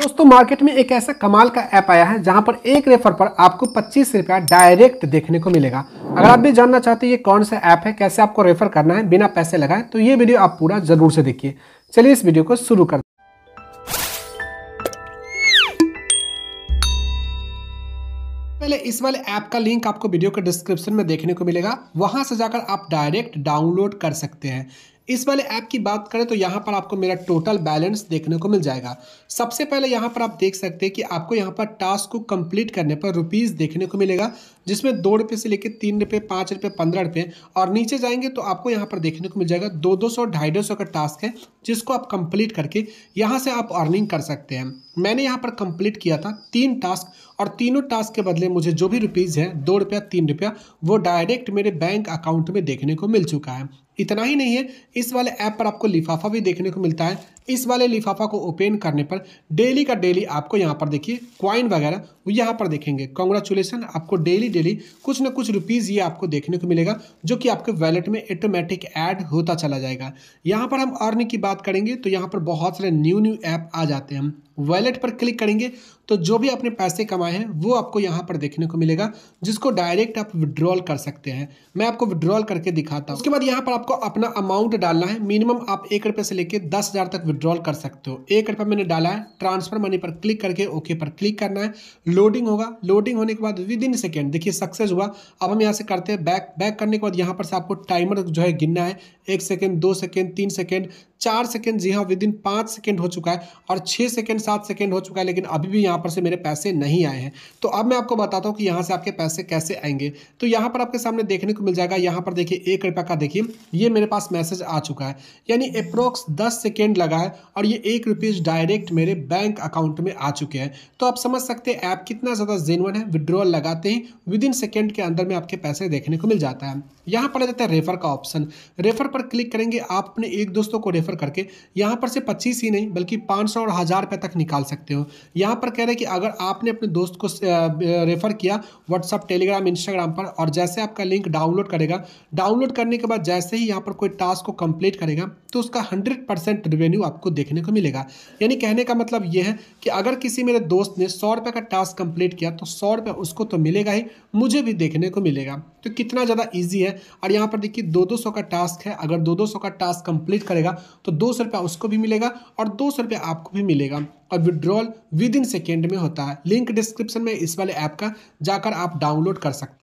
दोस्तों मार्केट में एक ऐसा कमाल का ऐप आया है जहां पर एक रेफर पर आपको पच्चीस रुपया डायरेक्ट देखने को मिलेगा अगर आप भी जानना चाहते हैं ये कौन सा ऐप है कैसे आपको रेफर करना है बिना पैसे लगाए तो ये वीडियो आप पूरा जरूर से देखिए चलिए इस वीडियो को शुरू कर पहले इस वाले ऐप का लिंक आपको वीडियो के डिस्क्रिप्शन में देखने को मिलेगा वहां से जाकर आप डायरेक्ट डाउनलोड कर सकते हैं इस वाले ऐप की बात करें तो यहाँ पर आपको मेरा टोटल बैलेंस देखने को मिल जाएगा सबसे पहले यहाँ पर आप देख सकते हैं कि आपको यहाँ पर टास्क को कंप्लीट करने पर रुपीज़ देखने को मिलेगा जिसमें दो रुपये से लेकर तीन रुपये पाँच रुपये पंद्रह रुपये और नीचे जाएंगे तो आपको यहाँ पर देखने को मिल जाएगा दो दो सौ ढाई दो सौ का टास्क है जिसको आप कंप्लीट करके यहाँ से आप अर्निंग कर सकते हैं मैंने यहाँ पर कंप्लीट किया था तीन टास्क और तीनों टास्क के बदले मुझे जो भी रुपीज़ है दो रुपया तीन रुपया वो डायरेक्ट मेरे बैंक अकाउंट में देखने को मिल चुका है इतना ही नहीं है इस वाले ऐप पर आपको लिफाफा भी देखने को मिलता है इस वाले लिफाफा को ओपन करने पर डेली का डेली आपको यहाँ पर देखिए क्वाइन वगैरह यहाँ पर देखेंगे कॉन्ग्रेचुलेसन आपको डेली डेली कुछ ना कुछ रुपीज़ ये आपको देखने को मिलेगा जो कि आपके वैलेट में ऑटोमेटिक ऐड होता चला जाएगा यहाँ पर हम अर्न की बात करेंगे तो यहाँ पर बहुत सारे न्यू न्यू ऐप आ जाते हैं वैलेट पर क्लिक करेंगे तो जो भी आपने पैसे कमाए हैं वो आपको यहाँ पर देखने को मिलेगा जिसको डायरेक्ट आप विड्रॉल कर सकते हैं मैं आपको विड्रॉल करके दिखाता हूँ उसके बाद यहाँ पर आपको अपना अमाउंट डालना है मिनिमम आप एक रुपये से लेकर दस हज़ार तक विड्रॉल कर सकते हो एक रुपये मैंने डाला है ट्रांसफर मनी पर क्लिक करके ओके पर क्लिक करना है लोडिंग होगा लोडिंग होने के बाद विद इन सेकेंड देखिए सक्सेस हुआ अब हम यहाँ से करते हैं बैक बैक करने के बाद यहाँ पर से आपको टाइमर जो है गिनना है एक सेकेंड दो सेकेंड तीन सेकेंड चार सेकेंड जी हाँ विद इन पाँच सेकेंड हो चुका है और छः सेकेंड सात सेकेंड हो चुका है लेकिन अभी भी यहाँ पर से मेरे पैसे नहीं आए हैं तो अब मैं आपको बताता हूँ कि यहाँ से आपके पैसे कैसे आएंगे तो यहाँ पर आपके सामने देखने को मिल जाएगा यहाँ पर देखिए एक रुपये का देखिए ये मेरे पास मैसेज आ चुका है यानी अप्रोक्स दस सेकेंड लगा है और ये एक रुपीज़ डायरेक्ट मेरे बैंक अकाउंट में आ चुके हैं तो आप समझ सकते हैं ऐप कितना ज़्यादा जेनवन है विड्रॉल लगाते ही विद इन सेकेंड के अंदर में आपके पैसे देखने को मिल जाता है यहाँ पर आ जाता है रेफर का ऑप्शन रेफर पर क्लिक करेंगे आप अपने एक दोस्तों को रेफर रेफर करके यहाँ पर से पच्चीस ही नहीं बल्कि पाँच सौ और हज़ार रुपये तक निकाल सकते हो यहाँ पर कह रहे हैं कि अगर आपने अपने दोस्त को रेफ़र किया व्हाट्सअप टेलीग्राम इंस्टाग्राम पर और जैसे आपका लिंक डाउनलोड करेगा डाउनलोड करने के बाद जैसे ही यहाँ पर कोई टास्क को कंप्लीट करेगा तो उसका हंड्रेड रेवेन्यू आपको देखने को मिलेगा यानी कहने का मतलब यह है कि अगर किसी मेरे दोस्त ने सौ का टास्क कंप्लीट किया तो सौ उसको तो मिलेगा ही मुझे भी देखने को मिलेगा तो कितना ज़्यादा ईजी है और यहाँ पर देखिए दो दो सौ का टास्क है अगर दो दो सौ का टास्क कंप्लीट करेगा तो दो सौ रुपया उसको भी मिलेगा और दो सौ रुपया आपको भी मिलेगा और विड्रॉल विद इन सेकेंड में होता है लिंक डिस्क्रिप्शन में इस वाले ऐप का जाकर आप डाउनलोड कर सकते